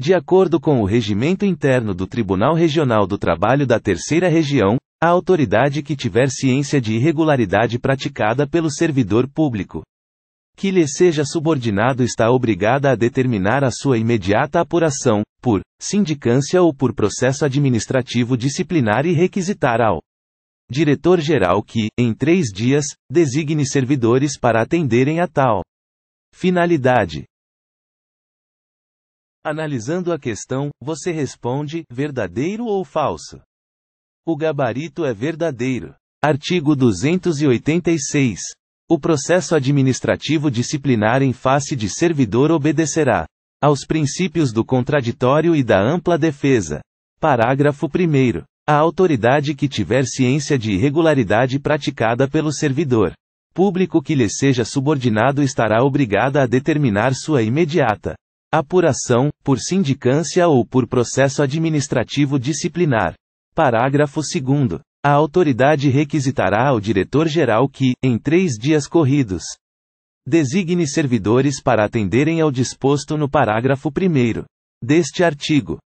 De acordo com o regimento interno do Tribunal Regional do Trabalho da Terceira Região, a autoridade que tiver ciência de irregularidade praticada pelo servidor público que lhe seja subordinado está obrigada a determinar a sua imediata apuração, por sindicância ou por processo administrativo disciplinar e requisitar ao diretor-geral que, em três dias, designe servidores para atenderem a tal finalidade. Analisando a questão, você responde: verdadeiro ou falso? O gabarito é verdadeiro. Artigo 286. O processo administrativo disciplinar em face de servidor obedecerá aos princípios do contraditório e da ampla defesa. Parágrafo 1. A autoridade que tiver ciência de irregularidade praticada pelo servidor público que lhe seja subordinado estará obrigada a determinar sua imediata Apuração, por sindicância ou por processo administrativo disciplinar. Parágrafo 2. A autoridade requisitará ao diretor-geral que, em três dias corridos, designe servidores para atenderem ao disposto no parágrafo 1 deste artigo.